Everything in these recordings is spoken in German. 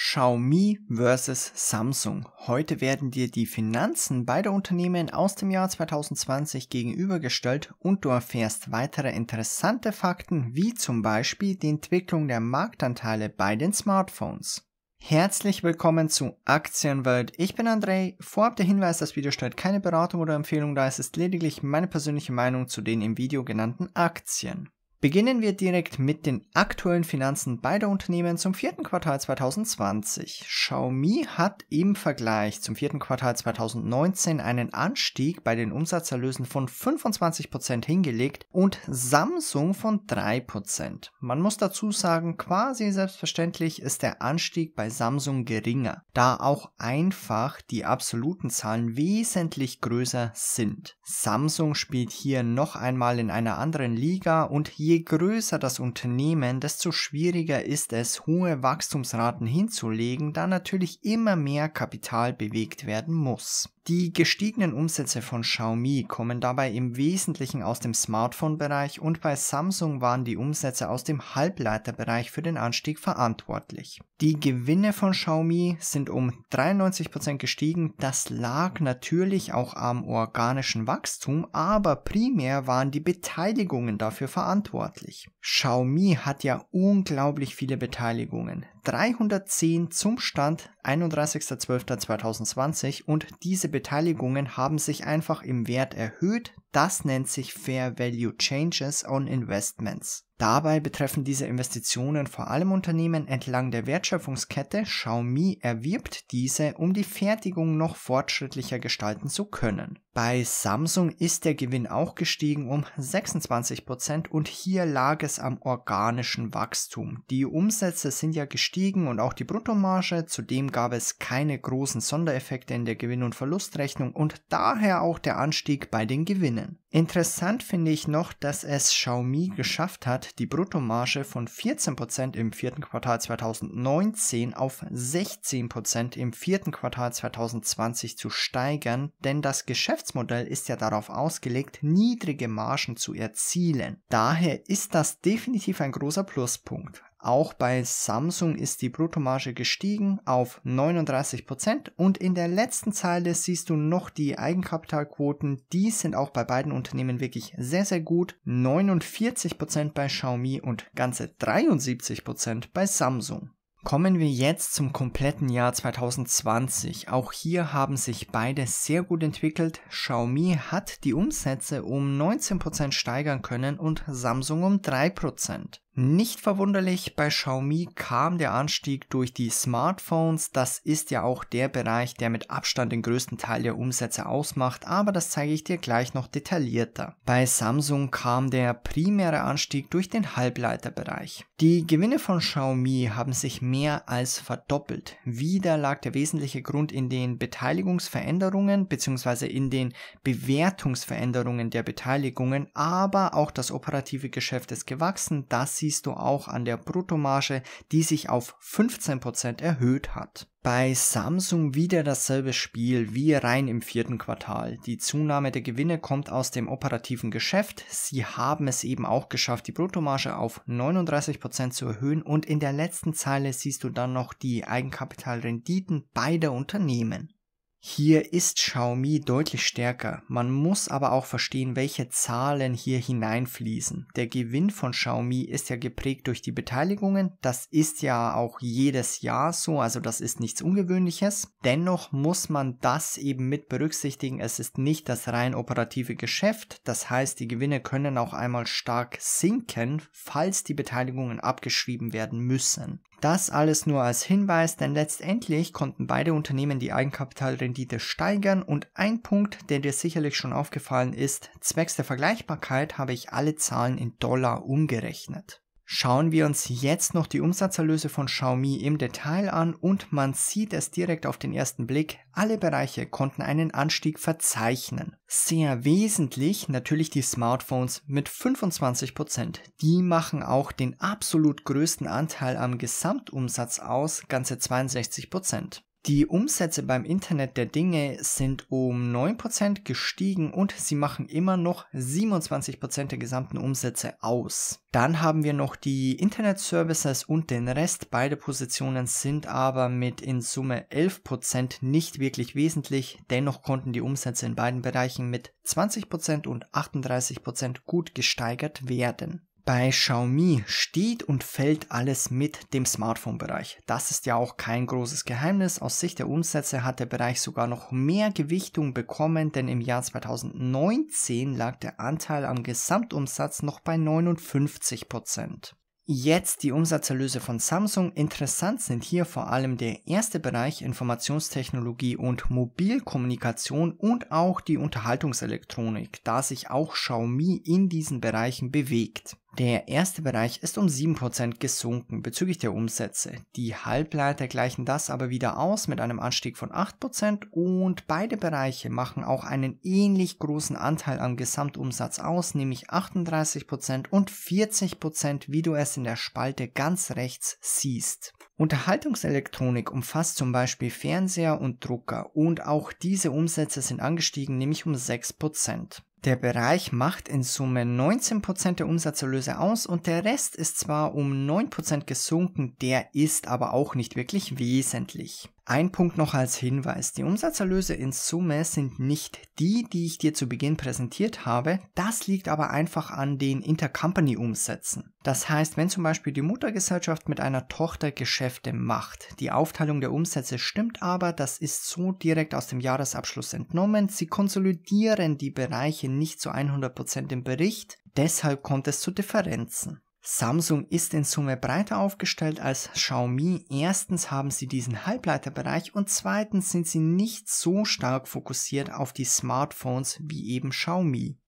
Xiaomi versus Samsung. Heute werden dir die Finanzen beider Unternehmen aus dem Jahr 2020 gegenübergestellt und du erfährst weitere interessante Fakten wie zum Beispiel die Entwicklung der Marktanteile bei den Smartphones. Herzlich willkommen zu Aktienwelt. Ich bin Andrei. Vorab der Hinweis, das Video stellt keine Beratung oder Empfehlung dar, es ist lediglich meine persönliche Meinung zu den im Video genannten Aktien. Beginnen wir direkt mit den aktuellen Finanzen beider Unternehmen zum vierten Quartal 2020. Xiaomi hat im Vergleich zum vierten Quartal 2019 einen Anstieg bei den Umsatzerlösen von 25% hingelegt und Samsung von 3%. Man muss dazu sagen, quasi selbstverständlich ist der Anstieg bei Samsung geringer, da auch einfach die absoluten Zahlen wesentlich größer sind. Samsung spielt hier noch einmal in einer anderen Liga und je größer das Unternehmen, desto schwieriger ist es, hohe Wachstumsraten hinzulegen, da natürlich immer mehr Kapital bewegt werden muss. Die gestiegenen Umsätze von Xiaomi kommen dabei im Wesentlichen aus dem Smartphone-Bereich und bei Samsung waren die Umsätze aus dem Halbleiterbereich für den Anstieg verantwortlich. Die Gewinne von Xiaomi sind um 93% gestiegen, das lag natürlich auch am organischen Wachstum, aber primär waren die Beteiligungen dafür verantwortlich. Xiaomi hat ja unglaublich viele Beteiligungen. 310 zum Stand 31.12.2020 und diese Beteiligungen haben sich einfach im Wert erhöht das nennt sich Fair Value Changes on Investments. Dabei betreffen diese Investitionen vor allem Unternehmen entlang der Wertschöpfungskette. Xiaomi erwirbt diese, um die Fertigung noch fortschrittlicher gestalten zu können. Bei Samsung ist der Gewinn auch gestiegen um 26% und hier lag es am organischen Wachstum. Die Umsätze sind ja gestiegen und auch die Bruttomarge, zudem gab es keine großen Sondereffekte in der Gewinn- und Verlustrechnung und daher auch der Anstieg bei den Gewinnen verdienen. Interessant finde ich noch, dass es Xiaomi geschafft hat, die Bruttomarge von 14% im vierten Quartal 2019 auf 16% im vierten Quartal 2020 zu steigern, denn das Geschäftsmodell ist ja darauf ausgelegt, niedrige Margen zu erzielen. Daher ist das definitiv ein großer Pluspunkt. Auch bei Samsung ist die Bruttomarge gestiegen auf 39% und in der letzten Zeile siehst du noch die Eigenkapitalquoten. Die sind auch bei beiden Unternehmen wirklich sehr, sehr gut. 49% bei Xiaomi und ganze 73% bei Samsung. Kommen wir jetzt zum kompletten Jahr 2020. Auch hier haben sich beide sehr gut entwickelt. Xiaomi hat die Umsätze um 19% steigern können und Samsung um 3%. Nicht verwunderlich, bei Xiaomi kam der Anstieg durch die Smartphones. Das ist ja auch der Bereich, der mit Abstand den größten Teil der Umsätze ausmacht, aber das zeige ich dir gleich noch detaillierter. Bei Samsung kam der primäre Anstieg durch den Halbleiterbereich. Die Gewinne von Xiaomi haben sich mehr als verdoppelt. Wieder lag der wesentliche Grund in den Beteiligungsveränderungen bzw. in den Bewertungsveränderungen der Beteiligungen, aber auch das operative Geschäft ist gewachsen, das sie siehst du auch an der Bruttomarge, die sich auf 15% erhöht hat. Bei Samsung wieder dasselbe Spiel wie rein im vierten Quartal. Die Zunahme der Gewinne kommt aus dem operativen Geschäft. Sie haben es eben auch geschafft, die Bruttomarge auf 39% zu erhöhen und in der letzten Zeile siehst du dann noch die Eigenkapitalrenditen beider Unternehmen. Hier ist Xiaomi deutlich stärker. Man muss aber auch verstehen, welche Zahlen hier hineinfließen. Der Gewinn von Xiaomi ist ja geprägt durch die Beteiligungen. Das ist ja auch jedes Jahr so, also das ist nichts Ungewöhnliches. Dennoch muss man das eben mit berücksichtigen. Es ist nicht das rein operative Geschäft. Das heißt, die Gewinne können auch einmal stark sinken, falls die Beteiligungen abgeschrieben werden müssen. Das alles nur als Hinweis, denn letztendlich konnten beide Unternehmen die Eigenkapitalrendite steigern und ein Punkt, der dir sicherlich schon aufgefallen ist, zwecks der Vergleichbarkeit habe ich alle Zahlen in Dollar umgerechnet. Schauen wir uns jetzt noch die Umsatzerlöse von Xiaomi im Detail an und man sieht es direkt auf den ersten Blick, alle Bereiche konnten einen Anstieg verzeichnen. Sehr wesentlich natürlich die Smartphones mit 25%. Die machen auch den absolut größten Anteil am Gesamtumsatz aus, ganze 62%. Die Umsätze beim Internet der Dinge sind um 9% gestiegen und sie machen immer noch 27% der gesamten Umsätze aus. Dann haben wir noch die Internet Services und den Rest. Beide Positionen sind aber mit in Summe 11% nicht wirklich wesentlich. Dennoch konnten die Umsätze in beiden Bereichen mit 20% und 38% gut gesteigert werden. Bei Xiaomi steht und fällt alles mit dem Smartphone-Bereich. Das ist ja auch kein großes Geheimnis. Aus Sicht der Umsätze hat der Bereich sogar noch mehr Gewichtung bekommen, denn im Jahr 2019 lag der Anteil am Gesamtumsatz noch bei 59 Prozent. Jetzt die Umsatzerlöse von Samsung. Interessant sind hier vor allem der erste Bereich Informationstechnologie und Mobilkommunikation und auch die Unterhaltungselektronik, da sich auch Xiaomi in diesen Bereichen bewegt. Der erste Bereich ist um 7% gesunken bezüglich der Umsätze. Die Halbleiter gleichen das aber wieder aus mit einem Anstieg von 8% und beide Bereiche machen auch einen ähnlich großen Anteil am Gesamtumsatz aus, nämlich 38% und 40%, wie du es in der Spalte ganz rechts siehst. Unterhaltungselektronik umfasst zum Beispiel Fernseher und Drucker und auch diese Umsätze sind angestiegen, nämlich um 6%. Der Bereich macht in Summe 19% der Umsatzerlöse aus und der Rest ist zwar um 9% gesunken, der ist aber auch nicht wirklich wesentlich. Ein Punkt noch als Hinweis. Die Umsatzerlöse in Summe sind nicht die, die ich dir zu Beginn präsentiert habe. Das liegt aber einfach an den Intercompany-Umsätzen. Das heißt, wenn zum Beispiel die Muttergesellschaft mit einer Tochter Geschäfte macht, die Aufteilung der Umsätze stimmt aber, das ist so direkt aus dem Jahresabschluss entnommen. Sie konsolidieren die Bereiche nicht zu 100% Prozent im Bericht, deshalb kommt es zu Differenzen. Samsung ist in Summe breiter aufgestellt als Xiaomi. Erstens haben sie diesen Halbleiterbereich und zweitens sind sie nicht so stark fokussiert auf die Smartphones wie eben Xiaomi.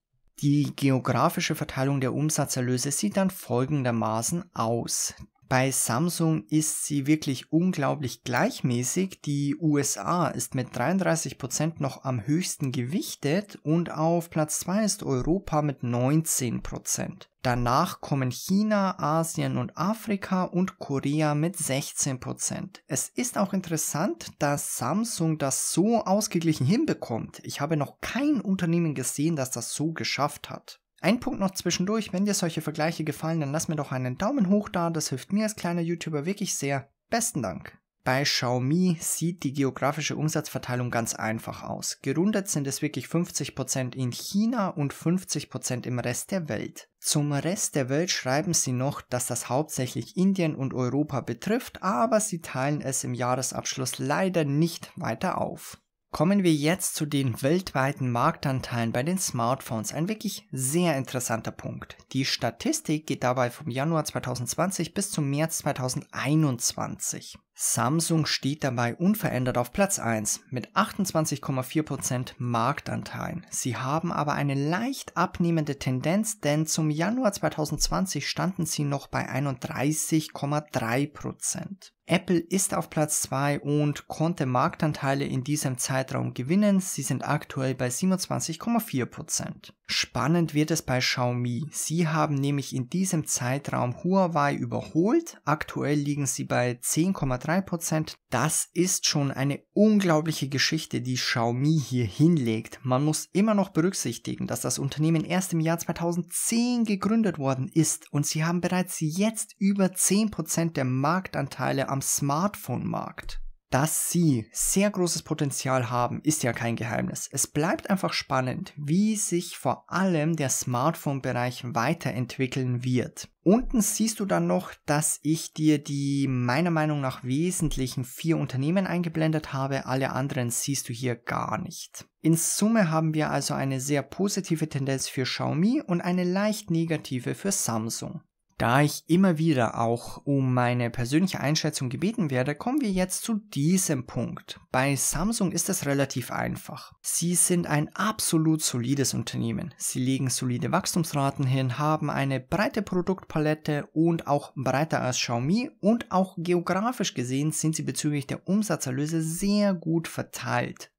Die geografische Verteilung der Umsatzerlöse sieht dann folgendermaßen aus. Bei Samsung ist sie wirklich unglaublich gleichmäßig. Die USA ist mit 33% noch am höchsten gewichtet und auf Platz 2 ist Europa mit 19%. Danach kommen China, Asien und Afrika und Korea mit 16%. Es ist auch interessant, dass Samsung das so ausgeglichen hinbekommt. Ich habe noch kein Unternehmen gesehen, das das so geschafft hat. Ein Punkt noch zwischendurch, wenn dir solche Vergleiche gefallen, dann lass mir doch einen Daumen hoch da, das hilft mir als kleiner YouTuber wirklich sehr. Besten Dank. Bei Xiaomi sieht die geografische Umsatzverteilung ganz einfach aus. Gerundet sind es wirklich 50% in China und 50% im Rest der Welt. Zum Rest der Welt schreiben sie noch, dass das hauptsächlich Indien und Europa betrifft, aber sie teilen es im Jahresabschluss leider nicht weiter auf. Kommen wir jetzt zu den weltweiten Marktanteilen bei den Smartphones. Ein wirklich sehr interessanter Punkt. Die Statistik geht dabei vom Januar 2020 bis zum März 2021. Samsung steht dabei unverändert auf Platz 1 mit 28,4% Marktanteilen. Sie haben aber eine leicht abnehmende Tendenz, denn zum Januar 2020 standen sie noch bei 31,3%. Apple ist auf Platz 2 und konnte Marktanteile in diesem Zeitraum gewinnen. Sie sind aktuell bei 27,4%. Spannend wird es bei Xiaomi. Sie haben nämlich in diesem Zeitraum Huawei überholt. Aktuell liegen sie bei 10,3%. Das ist schon eine unglaubliche Geschichte, die Xiaomi hier hinlegt. Man muss immer noch berücksichtigen, dass das Unternehmen erst im Jahr 2010 gegründet worden ist und sie haben bereits jetzt über 10% der Marktanteile am Smartphone-Markt. Dass sie sehr großes Potenzial haben, ist ja kein Geheimnis. Es bleibt einfach spannend, wie sich vor allem der Smartphone-Bereich weiterentwickeln wird. Unten siehst du dann noch, dass ich dir die meiner Meinung nach wesentlichen vier Unternehmen eingeblendet habe, alle anderen siehst du hier gar nicht. In Summe haben wir also eine sehr positive Tendenz für Xiaomi und eine leicht negative für Samsung. Da ich immer wieder auch um meine persönliche Einschätzung gebeten werde, kommen wir jetzt zu diesem Punkt. Bei Samsung ist es relativ einfach. Sie sind ein absolut solides Unternehmen. Sie legen solide Wachstumsraten hin, haben eine breite Produktpalette und auch breiter als Xiaomi und auch geografisch gesehen sind sie bezüglich der Umsatzerlöse sehr gut verteilt.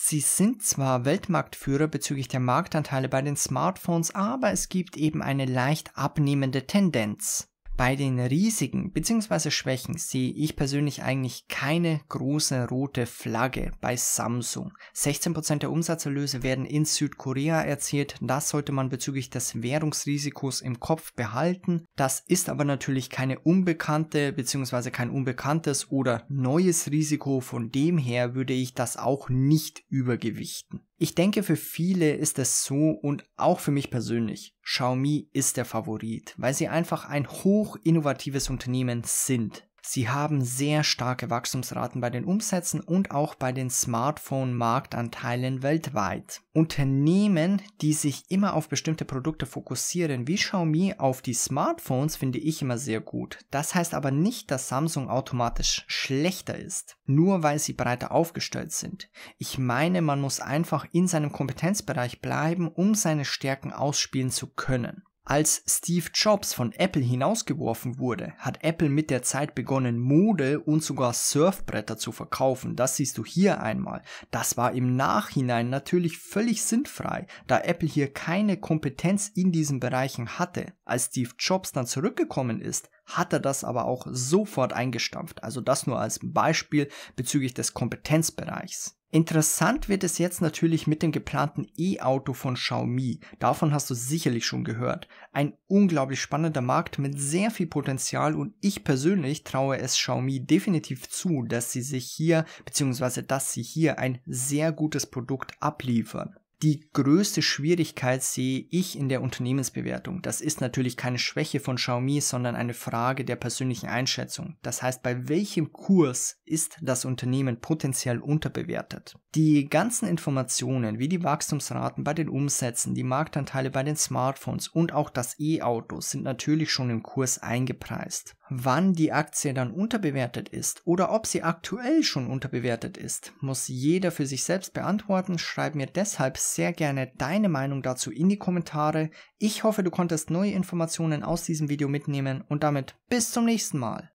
Sie sind zwar Weltmarktführer bezüglich der Marktanteile bei den Smartphones, aber es gibt eben eine leicht abnehmende Tendenz. Bei den Risiken bzw. Schwächen sehe ich persönlich eigentlich keine große rote Flagge bei Samsung. 16% der Umsatzerlöse werden in Südkorea erzielt. Das sollte man bezüglich des Währungsrisikos im Kopf behalten. Das ist aber natürlich keine unbekannte bzw. kein unbekanntes oder neues Risiko. Von dem her würde ich das auch nicht übergewichten. Ich denke, für viele ist es so und auch für mich persönlich. Xiaomi ist der Favorit, weil sie einfach ein hoch innovatives Unternehmen sind. Sie haben sehr starke Wachstumsraten bei den Umsätzen und auch bei den Smartphone-Marktanteilen weltweit. Unternehmen, die sich immer auf bestimmte Produkte fokussieren, wie Xiaomi auf die Smartphones, finde ich immer sehr gut. Das heißt aber nicht, dass Samsung automatisch schlechter ist, nur weil sie breiter aufgestellt sind. Ich meine, man muss einfach in seinem Kompetenzbereich bleiben, um seine Stärken ausspielen zu können. Als Steve Jobs von Apple hinausgeworfen wurde, hat Apple mit der Zeit begonnen, Mode und sogar Surfbretter zu verkaufen. Das siehst du hier einmal. Das war im Nachhinein natürlich völlig sinnfrei, da Apple hier keine Kompetenz in diesen Bereichen hatte. Als Steve Jobs dann zurückgekommen ist, hat er das aber auch sofort eingestampft. Also das nur als Beispiel bezüglich des Kompetenzbereichs. Interessant wird es jetzt natürlich mit dem geplanten E-Auto von Xiaomi. Davon hast du sicherlich schon gehört. Ein unglaublich spannender Markt mit sehr viel Potenzial und ich persönlich traue es Xiaomi definitiv zu, dass sie sich hier bzw. dass sie hier ein sehr gutes Produkt abliefern. Die größte Schwierigkeit sehe ich in der Unternehmensbewertung. Das ist natürlich keine Schwäche von Xiaomi, sondern eine Frage der persönlichen Einschätzung. Das heißt, bei welchem Kurs ist das Unternehmen potenziell unterbewertet? Die ganzen Informationen wie die Wachstumsraten bei den Umsätzen, die Marktanteile bei den Smartphones und auch das E-Auto sind natürlich schon im Kurs eingepreist. Wann die Aktie dann unterbewertet ist oder ob sie aktuell schon unterbewertet ist, muss jeder für sich selbst beantworten. Schreib mir deshalb sehr gerne deine Meinung dazu in die Kommentare. Ich hoffe, du konntest neue Informationen aus diesem Video mitnehmen und damit bis zum nächsten Mal.